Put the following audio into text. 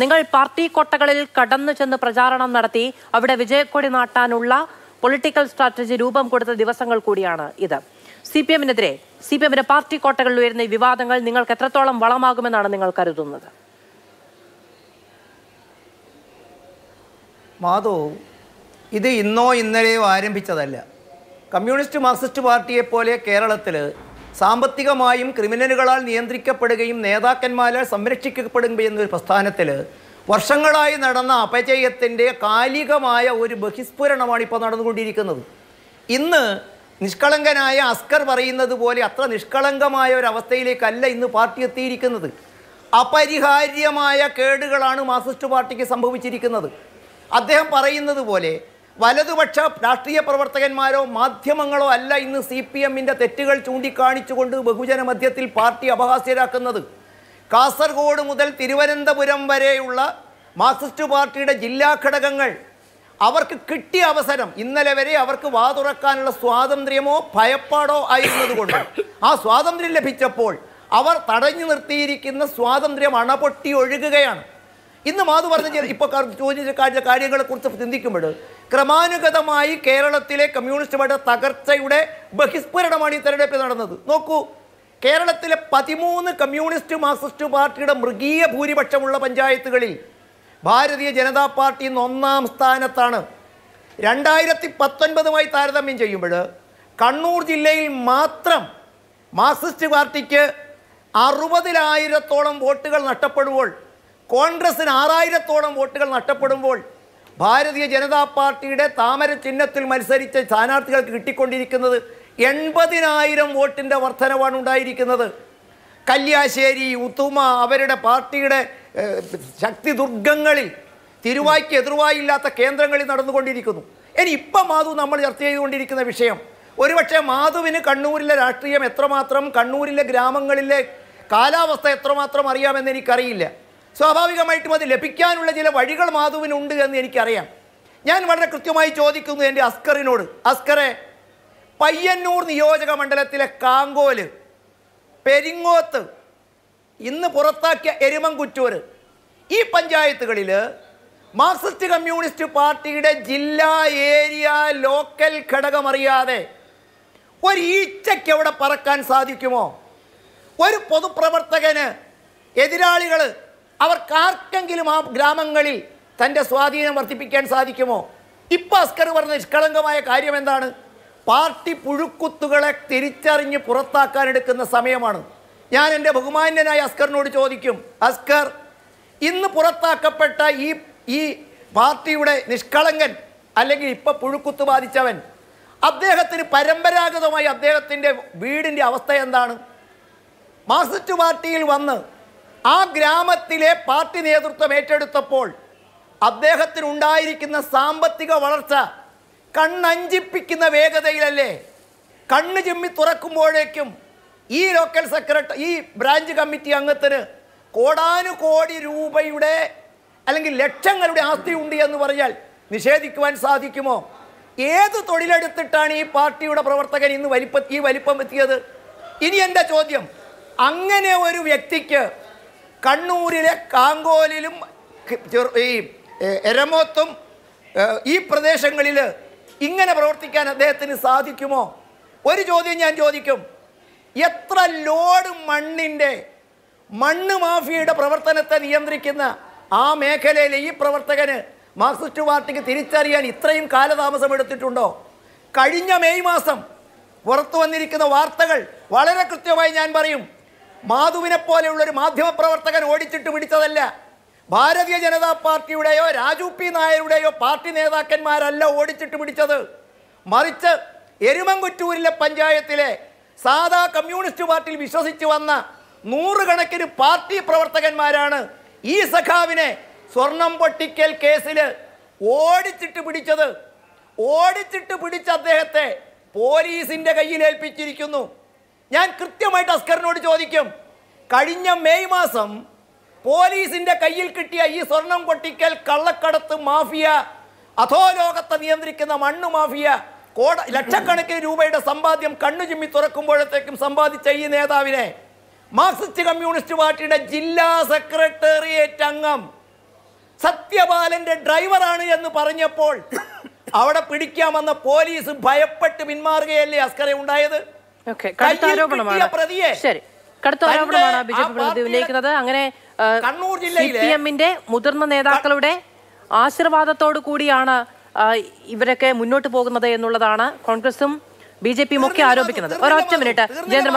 നിങ്ങൾ പാർട്ടി കോട്ടകളിൽ കടന്നു ചെന്ന് പ്രചാരണം നടത്തി അവിടെ വിജയക്കൊടി നാട്ടാനുള്ള പൊളിറ്റിക്കൽ സ്ട്രാറ്റജി രൂപം കൊടുത്ത ദിവസങ്ങൾ കൂടിയാണ് ഇത് സി പി എമ്മിനെതിരെ സി പി എമ്മിന്റെ പാർട്ടി കോട്ടകളിൽ ഉയരുന്ന വിവാദങ്ങൾ നിങ്ങൾക്ക് എത്രത്തോളം വളമാകുമെന്നാണ് നിങ്ങൾ കരുതുന്നത് മാധവ് ഇത് ഇന്നോ ഇന്നലെയോ ആരംഭിച്ചതല്ല കമ്മ്യൂണിസ്റ്റ് മാർക്സിസ്റ്റ് പാർട്ടിയെപ്പോലെ കേരളത്തിൽ സാമ്പത്തികമായും ക്രിമിനലുകളാൽ നിയന്ത്രിക്കപ്പെടുകയും നേതാക്കന്മാരാൽ സംരക്ഷിക്കപ്പെടുകയും ചെയ്യുന്ന പ്രസ്ഥാനത്തിൽ വർഷങ്ങളായി നടന്ന അപചയത്തിൻ്റെ കാലികമായ ഒരു ബഹിസ്ഫുരണമാണ് ഇപ്പോൾ നടന്നുകൊണ്ടിരിക്കുന്നത് ഇന്ന് നിഷ്കളങ്കനായ അസ്കർ പറയുന്നത് പോലെ അത്ര നിഷ്കളങ്കമായ ഒരു അവസ്ഥയിലേക്കല്ല ഇന്ന് പാർട്ടി എത്തിയിരിക്കുന്നത് അപരിഹാര്യമായ കേടുകളാണ് മാർക്സിസ്റ്റ് പാർട്ടിക്ക് സംഭവിച്ചിരിക്കുന്നത് അദ്ദേഹം പറയുന്നത് പോലെ വലതുപക്ഷ രാഷ്ട്രീയ പ്രവർത്തകന്മാരോ മാധ്യമങ്ങളോ അല്ല ഇന്ന് സി പി എമ്മിൻ്റെ തെറ്റുകൾ ചൂണ്ടിക്കാണിച്ചുകൊണ്ട് ബഹുജന മധ്യത്തിൽ പാർട്ടി അപഹാസ്യരാക്കുന്നത് കാസർഗോഡ് മുതൽ തിരുവനന്തപുരം വരെയുള്ള മാർക്സിസ്റ്റ് പാർട്ടിയുടെ ജില്ലാ ഘടകങ്ങൾ അവർക്ക് കിട്ടിയ അവസരം ഇന്നലെ വരെ അവർക്ക് വാതുറക്കാനുള്ള സ്വാതന്ത്ര്യമോ ഭയപ്പാടോ ആയിരുന്നതുകൊണ്ട് ആ സ്വാതന്ത്ര്യം ലഭിച്ചപ്പോൾ അവർ തടഞ്ഞു നിർത്തിയിരിക്കുന്ന സ്വാതന്ത്ര്യം അണപൊട്ടി ഒഴുകുകയാണ് ഇന്ന് മാധു പറഞ്ഞ ഇപ്പോൾ ചോദിച്ച കാര്യങ്ങളെക്കുറിച്ച് ചിന്തിക്കുമ്പോൾ ക്രമാനുഗതമായി കേരളത്തിലെ കമ്മ്യൂണിസ്റ്റ് പാർട്ടി തകർച്ചയുടെ ബഹിസ്ഫുരണമാണ് ഈ തെരഞ്ഞെടുപ്പിൽ നടന്നത് നോക്കൂ കേരളത്തിലെ പതിമൂന്ന് കമ്മ്യൂണിസ്റ്റ് മാർക്സിസ്റ്റ് പാർട്ടിയുടെ മൃഗീയ ഭൂരിപക്ഷമുള്ള പഞ്ചായത്തുകളിൽ ഭാരതീയ ജനതാ പാർട്ടി ഇന്ന് ഒന്നാം സ്ഥാനത്താണ് രണ്ടായിരത്തി പത്തൊൻപതുമായി താരതമ്യം ചെയ്യുമ്പോൾ കണ്ണൂർ ജില്ലയിൽ മാത്രം മാർക്സിസ്റ്റ് പാർട്ടിക്ക് അറുപതിനായിരത്തോളം വോട്ടുകൾ നഷ്ടപ്പെടുമ്പോൾ കോൺഗ്രസിന് ആറായിരത്തോളം വോട്ടുകൾ നഷ്ടപ്പെടുമ്പോൾ ഭാരതീയ ജനതാ പാർട്ടിയുടെ താമര ചിഹ്നത്തിൽ മത്സരിച്ച സ്ഥാനാർത്ഥികൾക്ക് കിട്ടിക്കൊണ്ടിരിക്കുന്നത് എൺപതിനായിരം വോട്ടിൻ്റെ വർധനവാണ് ഉണ്ടായിരിക്കുന്നത് കല്യാശ്ശേരി ഉത്തുമ അവരുടെ പാർട്ടിയുടെ ശക്തി ദുർഗങ്ങളിൽ തിരുവായ്ക്ക് എതിർവായില്ലാത്ത കേന്ദ്രങ്ങളിൽ നടന്നുകൊണ്ടിരിക്കുന്നു ഇനി ഇപ്പം മാധു നമ്മൾ ചർച്ച ചെയ്തുകൊണ്ടിരിക്കുന്ന വിഷയം ഒരുപക്ഷെ മാധുവിന് കണ്ണൂരിലെ രാഷ്ട്രീയം എത്രമാത്രം കണ്ണൂരിലെ ഗ്രാമങ്ങളിലെ കാലാവസ്ഥ എത്രമാത്രം അറിയാമെന്ന് എനിക്കറിയില്ല സ്വാഭാവികമായിട്ടും അത് ലഭിക്കാനുള്ള ചില വഴികൾ മാധുവിനുണ്ട് എന്ന് എനിക്കറിയാം ഞാൻ വളരെ കൃത്യമായി ചോദിക്കുന്നു എൻ്റെ അസ്കറിനോട് അസ്കറെ പയ്യന്നൂർ നിയോജക മണ്ഡലത്തിലെ കാങ്കോല് പെരിങ്ങോത്ത് ഇന്ന് പുറത്താക്കിയ എരുമൻകുറ്റൂർ ഈ പഞ്ചായത്തുകളിൽ മാർക്സിസ്റ്റ് കമ്മ്യൂണിസ്റ്റ് പാർട്ടിയുടെ ജില്ലാ ഏരിയ ലോക്കൽ ഘടകമറിയാതെ ഒരു പറക്കാൻ സാധിക്കുമോ ഒരു പൊതുപ്രവർത്തകന് എതിരാളികൾ അവർക്ക് ആർക്കെങ്കിലും ആ ഗ്രാമങ്ങളിൽ തൻ്റെ സ്വാധീനം വർദ്ധിപ്പിക്കാൻ സാധിക്കുമോ ഇപ്പോൾ അസ്കർ പറഞ്ഞ നിഷ്കളങ്കമായ കാര്യം എന്താണ് പാർട്ടി പുഴുക്കുത്തുകളെ തിരിച്ചറിഞ്ഞ് പുറത്താക്കാനെടുക്കുന്ന സമയമാണ് ഞാൻ എൻ്റെ ബഹുമാന്യനായ അസ്കറിനോട് ചോദിക്കും അസ്കർ ഇന്ന് പുറത്താക്കപ്പെട്ട ഈ ഈ പാർട്ടിയുടെ നിഷ്കളങ്കൻ അല്ലെങ്കിൽ ഇപ്പോൾ പുഴുക്കുത്ത് ബാധിച്ചവൻ അദ്ദേഹത്തിന് പരമ്പരാഗതമായി അദ്ദേഹത്തിൻ്റെ വീടിൻ്റെ അവസ്ഥ എന്താണ് മാർക്സിസ്റ്റ് പാർട്ടിയിൽ വന്ന് ആ ഗ്രാമത്തിലെ പാർട്ടി നേതൃത്വം ഏറ്റെടുത്തപ്പോൾ അദ്ദേഹത്തിനുണ്ടായിരിക്കുന്ന സാമ്പത്തിക വളർച്ച കണ്ണഞ്ചിപ്പിക്കുന്ന വേഗതയിലല്ലേ കണ്ണ് ചെമ്മി തുറക്കുമ്പോഴേക്കും ഈ ലോക്കൽ സെക്രട്ടറി ഈ ബ്രാഞ്ച് കമ്മിറ്റി അംഗത്തിന് കോടാനുകോടി രൂപയുടെ അല്ലെങ്കിൽ ലക്ഷങ്ങളുടെ ആസ്തി ഉണ്ട് എന്ന് പറഞ്ഞാൽ നിഷേധിക്കുവാൻ സാധിക്കുമോ ഏത് തൊഴിലെടുത്തിട്ടാണ് ഈ പാർട്ടിയുടെ പ്രവർത്തകൻ ഇന്ന് വലിപ്പ ഈ വലിപ്പം എത്തിയത് ഇനി എൻ്റെ ചോദ്യം അങ്ങനെ ഒരു വ്യക്തിക്ക് കണ്ണൂരിലെ കാങ്കോലിലും ഈ എരമോത്തും ഈ പ്രദേശങ്ങളിൽ ഇങ്ങനെ പ്രവർത്തിക്കാൻ അദ്ദേഹത്തിന് സാധിക്കുമോ ഒരു ചോദ്യം ഞാൻ ചോദിക്കും എത്ര ലോഡ് മണ്ണിൻ്റെ മണ്ണ് മാഫിയയുടെ പ്രവർത്തനത്തെ നിയന്ത്രിക്കുന്ന ആ മേഖലയിലെ ഈ പ്രവർത്തകന് മാർക്സിസ്റ്റ് പാർട്ടിക്ക് തിരിച്ചറിയാൻ ഇത്രയും കാലതാമസം എടുത്തിട്ടുണ്ടോ കഴിഞ്ഞ മെയ് മാസം പുറത്തു വന്നിരിക്കുന്ന വാർത്തകൾ വളരെ കൃത്യമായി ഞാൻ പറയും മാധുവിനെ പോലെയുള്ള ഒരു പ്രവർത്തകൻ ഓടിച്ചിട്ട് പിടിച്ചതല്ല ഭാരതീയ ജനതാ പാർട്ടിയുടെയോ രാജു പി നായരുടെയോ പാർട്ടി നേതാക്കന്മാരല്ല ഓടിച്ചിട്ട് പിടിച്ചത് മറിച്ച് എരുമങ്കുറ്റൂരിലെ പഞ്ചായത്തിലെ സാധാ കമ്മ്യൂണിസ്റ്റ് പാർട്ടിയിൽ വിശ്വസിച്ച് വന്ന നൂറുകണക്കിന് പാർട്ടി പ്രവർത്തകന്മാരാണ് ഈ സഖാവിനെ സ്വർണം പൊട്ടിക്കൽ കേസിൽ ഓടിച്ചിട്ട് പിടിച്ചത് ഓടിച്ചിട്ട് പിടിച്ച അദ്ദേഹത്തെ പോലീസിൻ്റെ കയ്യിലേൽപ്പിച്ചിരിക്കുന്നു ഞാൻ കൃത്യമായിട്ട് അസ്കറിനോട് ചോദിക്കും കഴിഞ്ഞ മെയ് മാസം പോലീസിൻ്റെ കയ്യിൽ കിട്ടിയ ഈ സ്വർണം പൊട്ടിക്കൽ കള്ളക്കടത്ത് മാഫിയ അധോലോകത്തെ നിയന്ത്രിക്കുന്ന മണ്ണ് മാഫിയ കോട ലക്ഷക്കണക്കിന് രൂപയുടെ സമ്പാദ്യം കണ്ണു ചിമ്മി തുറക്കുമ്പോഴത്തേക്കും സമ്പാദിച്ച ഈ നേതാവിനെ മാർക്സിസ്റ്റ് കമ്മ്യൂണിസ്റ്റ് പാർട്ടിയുടെ ജില്ലാ സെക്രട്ടേറിയറ്റ് അംഗം സത്യപാലന്റെ ഡ്രൈവറാണ് എന്ന് പറഞ്ഞപ്പോൾ അവിടെ പിടിക്കാമെന്ന പോലീസ് ഭയപ്പെട്ട് പിന്മാറുകയല്ലേ അസ്കറെ ഉണ്ടായത് അങ്ങനെ കണ്ണൂർ ജില്ലയിലെ മുതിർന്ന നേതാക്കളുടെ ആശീർവാദത്തോടു കൂടിയാണ് ഇവരൊക്കെ മുന്നോട്ട് പോകുന്നത് എന്നുള്ളതാണ് കോൺഗ്രസും ബി ജെ പിയും ഒക്കെ ആരോപിക്കുന്നത് ഒരൊറ്റ മിനിറ്റ് ജയന്ദ്ര